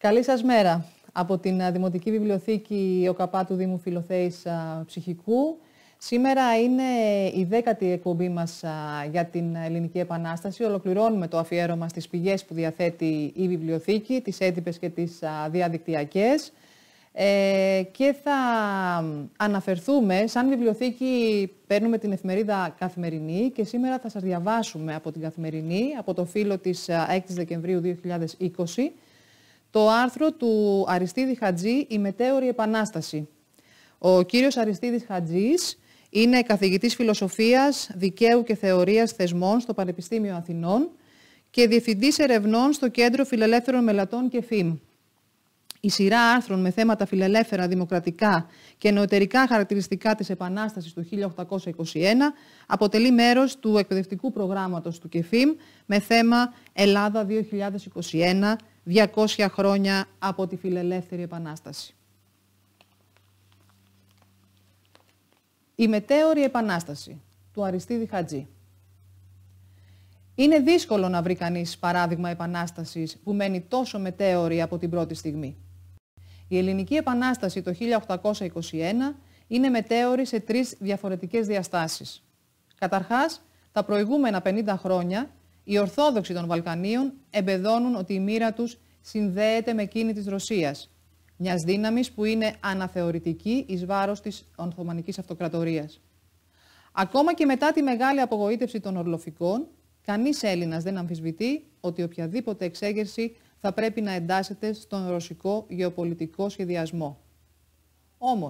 Καλή σας μέρα από την ε, Δημοτική Βιβλιοθήκη ΟΚΑΠΑ του Δήμου Φιλοθέης ε, Ψυχικού. Σήμερα είναι η δέκατη εκπομπή μας ε, για την Ελληνική Επανάσταση. Ολοκληρώνουμε το αφιέρωμα στις πηγές που διαθέτει η Βιβλιοθήκη, τις έντυπες και τις διαδικτυακές. και θα αναφερθούμε, σαν βιβλιοθήκη παίρνουμε την εφημερίδα Καθημερινή και σήμερα θα σας διαβάσουμε από την Καθημερινή, από το φύλλο της 6 Δεκεμβρίου 2020, το άρθρο του Αριστίδη Χατζή «Η μετέωρη επανάσταση». Ο κύριος Αριστίδης Χατζής είναι καθηγητής φιλοσοφίας, δικαίου και θεωρίας θεσμών στο Πανεπιστήμιο Αθηνών και διευθυντής ερευνών στο Κέντρο Φιλελεύθερων Μελατών και ΦΥΜ. Η σειρά άρθρων με θέματα φιλελεύθερα, δημοκρατικά και νεωτερικά χαρακτηριστικά της Επανάστασης του 1821 αποτελεί μέρος του εκπαιδευτικού προγράμματος του ΚΕΦΙΜ με θέμα Ελλάδα 2021 200 χρόνια από τη Φιλελεύθερη Επανάσταση. Η μετέωρη επανάσταση του Αριστίδη Χατζή. Είναι δύσκολο να βρει κανείς παράδειγμα επανάστασης που μένει τόσο μετέωρη από την πρώτη στιγμή. Η Ελληνική Επανάσταση το 1821 είναι μετέωρη σε τρεις διαφορετικές διαστάσεις. Καταρχάς, τα προηγούμενα 50 χρόνια οι Ορθόδοξοι των Βαλκανίων εμπεδώνουν ότι η μοίρα τους συνδέεται με εκείνη της Ρωσίας, μιας δύναμης που είναι αναθεωρητική εις βάρος της Ορθωμανική Αυτοκρατορίας. Ακόμα και μετά τη μεγάλη απογοήτευση των Ορλοφικών, κανείς Έλληνας δεν αμφισβητεί ότι οποιαδήποτε εξέγερση θα πρέπει να εντάσσεται στον ρωσικό γεωπολιτικό σχεδιασμό. Όμως,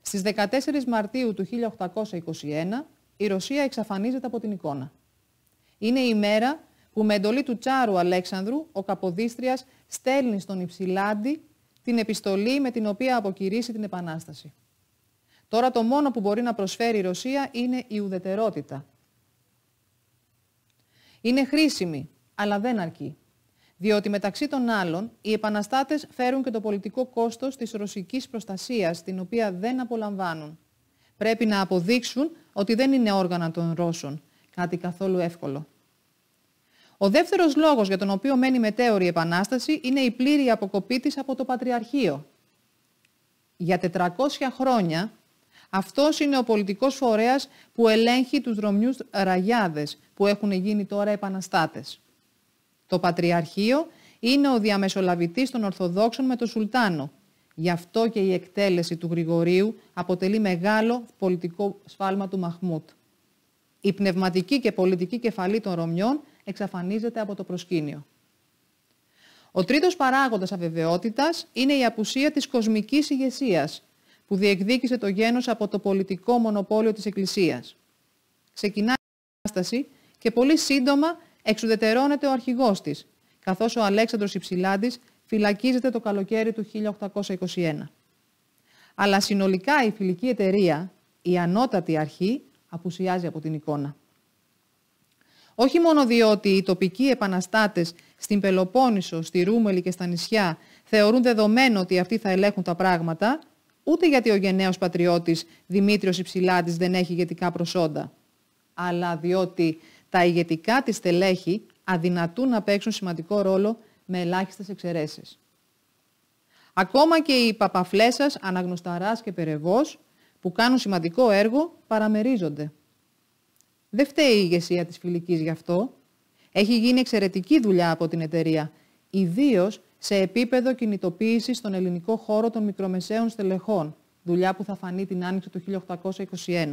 στι 14 Μαρτίου του 1821 η Ρωσία εξαφανίζεται από την εικόνα. Είναι η μέρα που με εντολή του Τσάρου Αλέξανδρου, ο Καποδίστριας στέλνει στον Υψηλάντη την επιστολή με την οποία αποκηρύσει την Επανάσταση. Τώρα το μόνο που μπορεί να προσφέρει η Ρωσία είναι η ουδετερότητα. Είναι χρήσιμη, αλλά δεν αρκεί. Διότι μεταξύ των άλλων, οι επαναστάτες φέρουν και το πολιτικό κόστος της ρωσικής προστασίας, την οποία δεν απολαμβάνουν. Πρέπει να αποδείξουν ότι δεν είναι όργανα των Ρώσων Κάτι καθόλου εύκολο. Ο δεύτερος λόγος για τον οποίο μένει μετέωρη η Επανάσταση είναι η πλήρη αποκοπή της από το Πατριαρχείο. Για 400 χρόνια αυτός είναι ο πολιτικός φορέας που ελέγχει τους δρομιούς ραγιάδες που έχουν γίνει τώρα επαναστάτες. Το Πατριαρχείο είναι ο διαμεσολαβητής των Ορθοδόξων με τον Σουλτάνο. Γι' αυτό και η εκτέλεση του Γρηγορίου αποτελεί μεγάλο πολιτικό σφάλμα του Μαχμούτ η πνευματική και πολιτική κεφαλή των Ρωμιών εξαφανίζεται από το προσκήνιο. Ο τρίτος παράγοντας αβεβαιότητας είναι η απουσία της κοσμικής ηγεσίας που διεκδίκησε το γένος από το πολιτικό μονοπόλιο της Εκκλησίας. Ξεκινάει η κατάσταση και πολύ σύντομα εξουδετερώνεται ο αρχηγός της, καθώς ο Αλέξανδρος Υψηλάντης φυλακίζεται το καλοκαίρι του 1821. Αλλά συνολικά η φιλική εταιρεία, η ανώτατη αρχή, απουσιάζει από την εικόνα. Όχι μόνο διότι οι τοπικοί επαναστάτες στην Πελοπόννησο, στη Ρούμελη και στα νησιά θεωρούν δεδομένο ότι αυτοί θα ελέγχουν τα πράγματα, ούτε γιατί ο γενναίος πατριώτης Δημήτριος Υψηλάτης δεν έχει ηγετικά προσόντα, αλλά διότι τα ηγετικά της στελέχη αδυνατούν να παίξουν σημαντικό ρόλο με ελάχιστες εξαιρέσεις. Ακόμα και οι παπαφλέσας Αναγνωσταράς και Περεβός που κάνουν σημαντικό έργο παραμερίζονται. Δεν φταίει η ηγεσία της φιλικής γι' αυτό. Έχει γίνει εξαιρετική δουλειά από την εταιρεία, ιδίως σε επίπεδο κινητοποίησης στον ελληνικό χώρο των μικρομεσαίων στελεχών, δουλειά που θα φανεί την άνοιξη του 1821.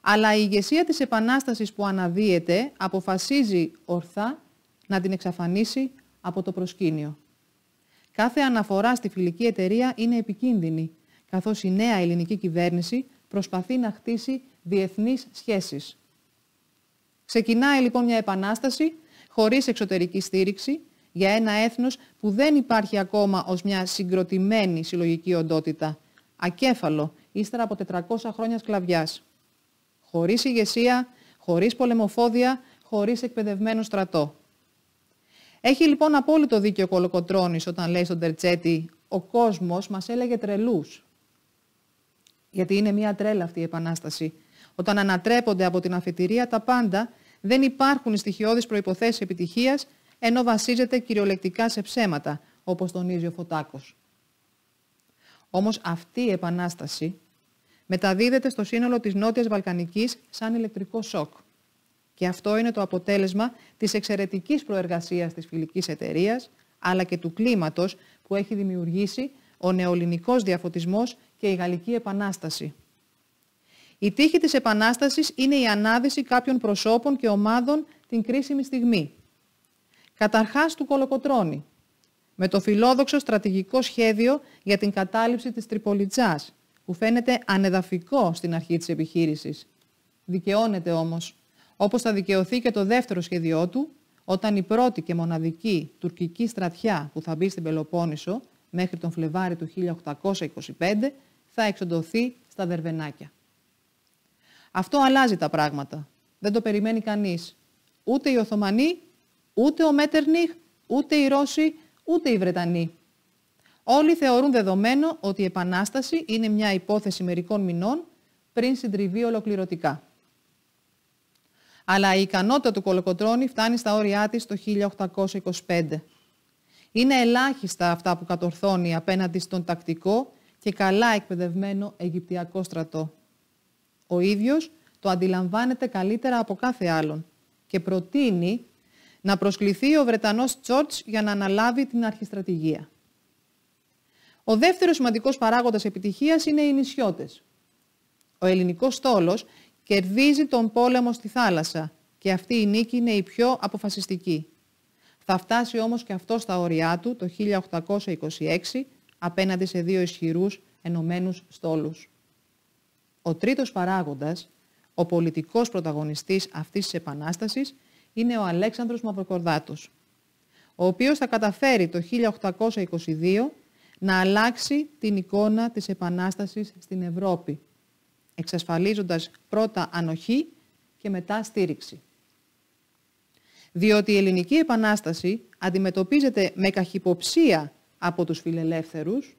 Αλλά η ηγεσία της Επανάστασης που αναδύεται αποφασίζει ορθά να την εξαφανίσει από το προσκήνιο. Κάθε αναφορά στη φιλική εταιρεία είναι επικίνδυνη καθώς η νέα ελληνική κυβέρνηση προσπαθεί να χτίσει διεθνείς σχέσεις. Ξεκινάει λοιπόν μια επανάσταση χωρίς εξωτερική στήριξη για ένα έθνος που δεν υπάρχει ακόμα ως μια συγκροτημένη συλλογική οντότητα, ακέφαλο, ύστερα από 400 χρόνια σκλαβιάς. Χωρίς ηγεσία, χωρίς πολεμοφόδια, χωρίς εκπαιδευμένο στρατό. Έχει λοιπόν απόλυτο δίκιο ο Κολοκοτρώνης όταν λέει στον Τερτσέτη «Ο κόσμος μας έλεγε τρελούς». Γιατί είναι μια τρέλα αυτή η επανάσταση. Όταν ανατρέπονται από την αφετηρία τα πάντα, δεν υπάρχουν στοιχειώδεις προποθέσει επιτυχίας, ενώ βασίζεται κυριολεκτικά σε ψέματα, όπως τονίζει ο Φωτάκος. Όμως αυτή η επανάσταση μεταδίδεται στο σύνολο της νότιας Βαλκανικής σαν ηλεκτρικό σοκ. Και αυτό είναι το αποτέλεσμα της εξαιρετικής προεργασίας της φιλικής εταιρείας, αλλά και του κλίματος που έχει δημιουργήσει ο νεοελληνικός διαφωτισμός και η Γαλλική Επανάσταση. Η τύχη της Επανάστασης είναι η ανάδυση κάποιων προσώπων και ομάδων την κρίσιμη στιγμή. Καταρχάς του Κολοκοτρώνη, με το φιλόδοξο στρατηγικό σχέδιο για την κατάληψη της Τριπολιτζάς, που φαίνεται ανεδαφικό στην αρχή της επιχείρησης. Δικαιώνεται όμως, όπως θα δικαιωθεί και το δεύτερο σχέδιό του, όταν η πρώτη και μοναδική τουρκική στρατιά που θα μπει στην Πελοπόννησο μέχρι τον Φλεβάρι του 1825 θα εξοντωθεί στα δερβενάκια. Αυτό αλλάζει τα πράγματα. Δεν το περιμένει κανείς. Ούτε οι Οθωμανοί, ούτε ο Μέτερνιχ, ούτε οι Ρώσοι, ούτε οι Βρετανοί. Όλοι θεωρούν δεδομένο ότι η Επανάσταση είναι μια υπόθεση μερικών μηνών πριν συντριβεί ολοκληρωτικά. Αλλά η ικανότητα του Κολοκοτρώνη φτάνει στα όρια της το 1825. Είναι ελάχιστα αυτά που κατορθώνει απέναντι στον τακτικό και καλά εκπαιδευμένο Αιγυπτιακό στρατό. Ο ίδιος το αντιλαμβάνεται καλύτερα από κάθε άλλον και προτείνει να προσκληθεί ο Βρετανός Τσόρτς για να αναλάβει την αρχιστρατηγία. Ο δεύτερος σημαντικός παράγοντας επιτυχίας είναι οι νησιώτες. Ο ελληνικός στόλος κερδίζει τον πόλεμο στη θάλασσα και αυτή η νίκη είναι η πιο αποφασιστική. Θα φτάσει όμως και αυτό στα όρια του το 1826 απέναντι σε δύο ισχυρούς ενωμένους στόλους. Ο τρίτος παράγοντας, ο πολιτικός πρωταγωνιστής αυτής της επανάστασης, είναι ο Αλέξανδρος Μαυροκορδάτος, ο οποίος θα καταφέρει το 1822 να αλλάξει την εικόνα της επανάστασης στην Ευρώπη, εξασφαλίζοντας πρώτα ανοχή και μετά στήριξη. Διότι η ελληνική επανάσταση αντιμετωπίζεται με καχυποψία από τους φιλελεύθερους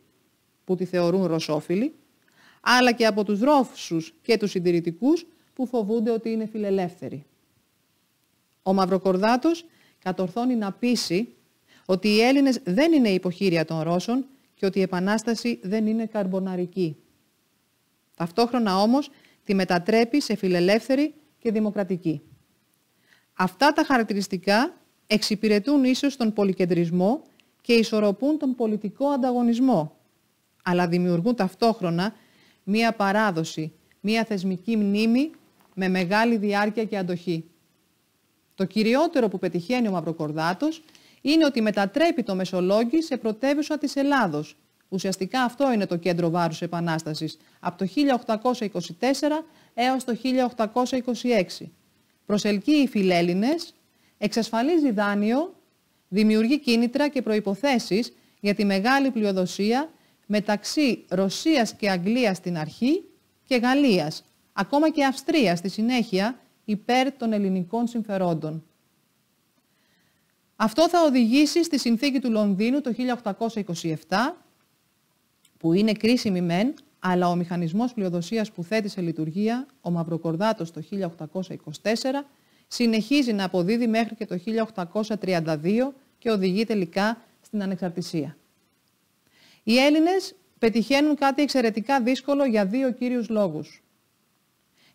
που τη θεωρούν ρωσόφιλη, αλλά και από τους Ρώσους και τους συντηρητικούς που φοβούνται ότι είναι φιλελεύθεροι. Ο Μαυροκορδάτος κατορθώνει να πείσει ότι οι Έλληνες δεν είναι υποχείρια των Ρώσων και ότι η Επανάσταση δεν είναι καρμποναρική. Ταυτόχρονα όμως τη μετατρέπει σε φιλελεύθερη και δημοκρατική. Αυτά τα χαρακτηριστικά εξυπηρετούν ίσως τον πολυκεντρισμό και ισορροπούν τον πολιτικό ανταγωνισμό, αλλά δημιουργούν ταυτόχρονα μία παράδοση, μία θεσμική μνήμη με μεγάλη διάρκεια και αντοχή. Το κυριότερο που πετυχαίνει ο Μαυροκορδάτος είναι ότι μετατρέπει το μεσολόγιο σε πρωτεύουσα της Ελλάδος. Ουσιαστικά αυτό είναι το κέντρο βάρους επανάστασης από το 1824 έως το 1826. Προσελκύει οι φιλέλληνες, εξασφαλίζει δάνειο δημιουργεί κίνητρα και προϋποθέσεις για τη μεγάλη πλειοδοσία μεταξύ Ρωσίας και Αγγλίας στην αρχή και Γαλλίας, ακόμα και Αυστρίας στη συνέχεια, υπέρ των ελληνικών συμφερόντων. Αυτό θα οδηγήσει στη συνθήκη του Λονδίνου το 1827, που είναι κρίσιμη μεν, αλλά ο μηχανισμός πλειοδοσίας που θέτει σε λειτουργία ο Μαυροκορδάτος το 1824 συνεχίζει να αποδίδει μέχρι και το 1832 και οδηγεί τελικά στην ανεξαρτησία. Οι Έλληνες πετυχαίνουν κάτι εξαιρετικά δύσκολο για δύο κύριους λόγους.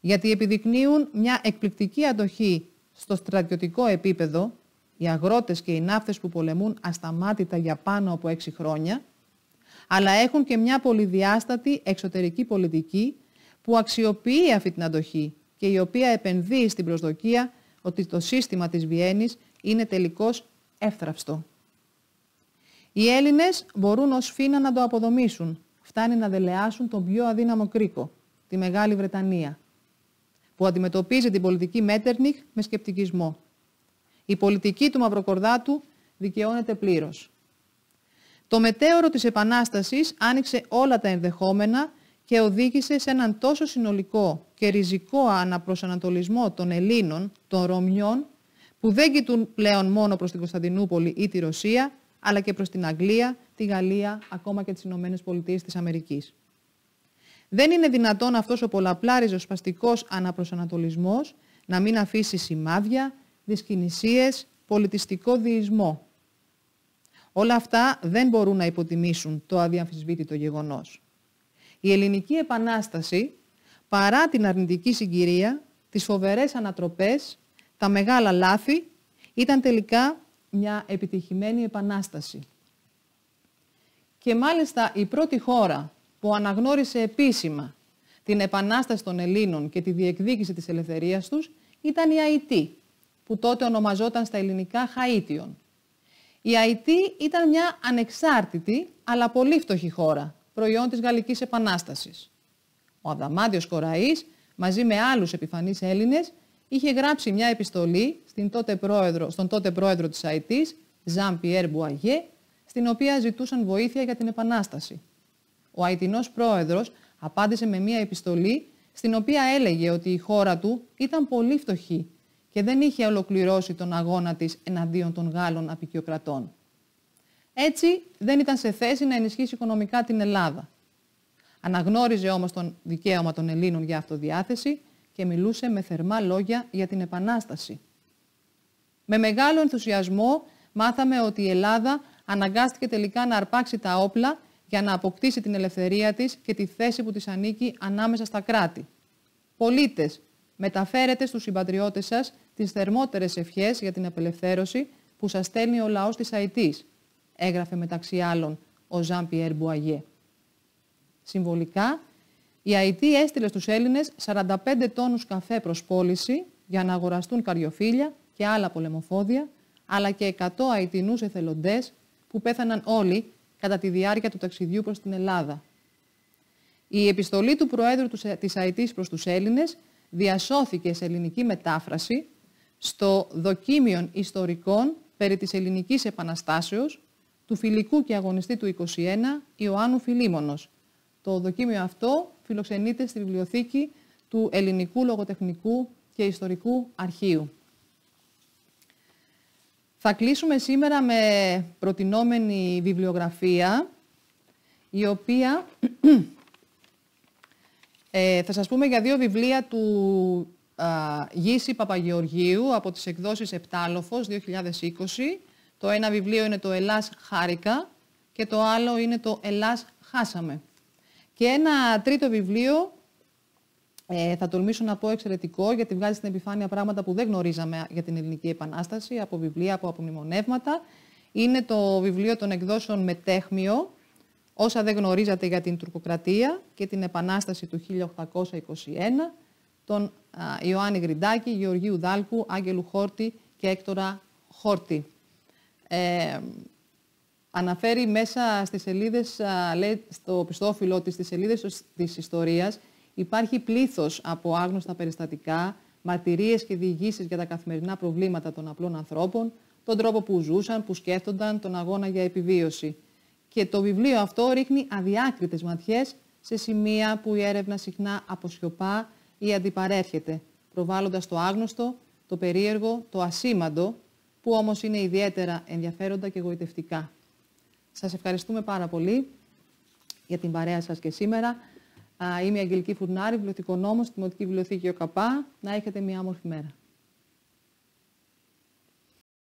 Γιατί επιδεικνύουν μια εκπληκτική αντοχή στο στρατιωτικό επίπεδο, οι αγρότες και οι ναύτες που πολεμούν ασταμάτητα για πάνω από έξι χρόνια, αλλά έχουν και μια πολυδιάστατη εξωτερική πολιτική που αξιοποιεί αυτή την αντοχή και η οποία επενδύει στην προσδοκία ότι το σύστημα της Βιέννης είναι τελικώς εύθραυστο. Οι Έλληνες μπορούν ως φίνα να το αποδομήσουν. Φτάνει να δελεάσουν τον πιο αδύναμο κρίκο, τη Μεγάλη Βρετανία, που αντιμετωπίζει την πολιτική Μέτερνιχ με σκεπτικισμό. Η πολιτική του Μαυροκορδάτου δικαιώνεται πλήρως. Το μετέωρο της Επανάστασης άνοιξε όλα τα ενδεχόμενα και οδήγησε σε έναν τόσο συνολικό και ριζικό αναπροσανατολισμό των Ελλήνων, των Ρωμιών που δεν κοιτούν πλέον μόνο προς την Κωνσταντινούπολη ή τη Ρωσία, αλλά και προς την Αγγλία, τη Γαλλία, ακόμα και τις Ηνωμένες Πολιτείες της Αμερικής. Δεν είναι δυνατόν αυτός ο πολλαπλά ριζοσπαστικός αναπροσανατολισμός να μην αφήσει σημάδια, δυσκινησίες, πολιτιστικό διεισμό. Όλα αυτά δεν μπορούν να υποτιμήσουν το αδιαμφισβήτητο γεγονός. Η Ελληνική Επανάσταση, παρά την αρνητική συγκυρία, τις φοβερές ανατροπές τα μεγάλα λάθη ήταν τελικά μια επιτυχημένη επανάσταση. Και μάλιστα η πρώτη χώρα που αναγνώρισε επίσημα την επανάσταση των Ελλήνων και τη διεκδίκηση της ελευθερίας τους ήταν η Αϊτή, που τότε ονομαζόταν στα ελληνικά Χαΐτιον. Η Αϊτή ήταν μια ανεξάρτητη αλλά πολύ φτωχή χώρα, προϊόν της Γαλλικής Επανάστασης. Ο Αδαμάντιος Κοραής μαζί με άλλους επιφανείς Έλληνες είχε γράψει μια επιστολή τότε πρόεδρο, στον τότε πρόεδρο της ΑΕΤ, Ζαν Πιέρ Μπουαγιέ, στην οποία ζητούσαν βοήθεια για την Επανάσταση. Ο Αιτινός πρόεδρος απάντησε με μια επιστολή στην οποία έλεγε ότι η χώρα του ήταν πολύ φτωχή και δεν είχε ολοκληρώσει τον αγώνα της εναντίον των Γάλλων απεικιοκρατών. Έτσι δεν ήταν σε θέση να ενισχύσει οικονομικά την Ελλάδα. Αναγνώριζε όμως τον δικαίωμα των Ελλήνων για αυτοδιάθεση και μιλούσε με θερμά λόγια για την Επανάσταση. Με μεγάλο ενθουσιασμό μάθαμε ότι η Ελλάδα αναγκάστηκε τελικά να αρπάξει τα όπλα για να αποκτήσει την ελευθερία της και τη θέση που της ανήκει ανάμεσα στα κράτη. Πολίτες, μεταφέρετε στους συμπατριώτες σας τις θερμότερες ευχές για την απελευθέρωση που σας στέλνει ο λαός της Αιτής, έγραφε μεταξύ άλλων ο Ζαν Πιέρ Μπουαγιέ. Συμβολικά, η ΑΕΤ έστειλε στους Έλληνες 45 τόνους καφέ προς πώληση για να αγοραστούν καριοφύλια και άλλα πολεμοφόδια, αλλά και 100 αιτινούς εθελοντές που πέθαναν όλοι κατά τη διάρκεια του ταξιδιού προς την Ελλάδα. Η επιστολή του Προέδρου της ΑΕΤ προς τους Έλληνες διασώθηκε σε ελληνική μετάφραση στο Δοκίμιον Ιστορικών περί της Ελληνικής Επαναστάσεως του φιλικού και αγωνιστή του 21 Ιωάννου Φιλίμωνος. Το δοκίμιο αυτό φιλοξενείται στη βιβλιοθήκη του Ελληνικού Λογοτεχνικού και Ιστορικού Αρχείου. Θα κλείσουμε σήμερα με προτινόμενη βιβλιογραφία, η οποία ε, θα σας πούμε για δύο βιβλία του α, Γύση Παπαγεωργίου από τις εκδόσεις Επτάλοφος 2020. Το ένα βιβλίο είναι το «Ελλάς Χάρικα» και το άλλο είναι το «Ελλάς Χάσαμε». Και ένα τρίτο βιβλίο, ε, θα τολμήσω να πω εξαιρετικό, γιατί βγάζει στην επιφάνεια πράγματα που δεν γνωρίζαμε για την Ελληνική Επανάσταση, από βιβλία, από απομνημονεύματα. Είναι το βιβλίο των εκδόσεων Μετέχμιο, όσα δεν γνωρίζατε για την Τουρκοκρατία και την Επανάσταση του 1821, τον Ιωάννη Γριντάκη, Γεωργίου Δάλκου, Άγγελου Χόρτη και Έκτορα Χόρτη. Ε, Αναφέρει μέσα στις σελίδες, λέει στο πιστόφυλλο της, στις σελίδες της ιστορίας, υπάρχει πλήθος από άγνωστα περιστατικά, μαρτυρίες και διηγήσεις για τα καθημερινά προβλήματα των απλών ανθρώπων, τον τρόπο που ζούσαν, που σκέφτονταν, τον αγώνα για επιβίωση. Και το βιβλίο αυτό ρίχνει αδιάκριτες ματιές σε σημεία που η έρευνα συχνά αποσιωπά ή αντιπαρέρχεται, προβάλλοντας το άγνωστο, το περίεργο, το ασήμαντο, που όμως είναι ιδιαίτερα ενδιαφέροντα και γοητευτικά. Σας ευχαριστούμε πάρα πολύ για την παρέα σας και σήμερα. Είμαι η Αγγελική Φουρνάρη, βιβλιοθηκονόμος στη Δημοτική Βιβλιοθήκη ΟΚΑΠΑ. Να έχετε μια όμορφη μέρα.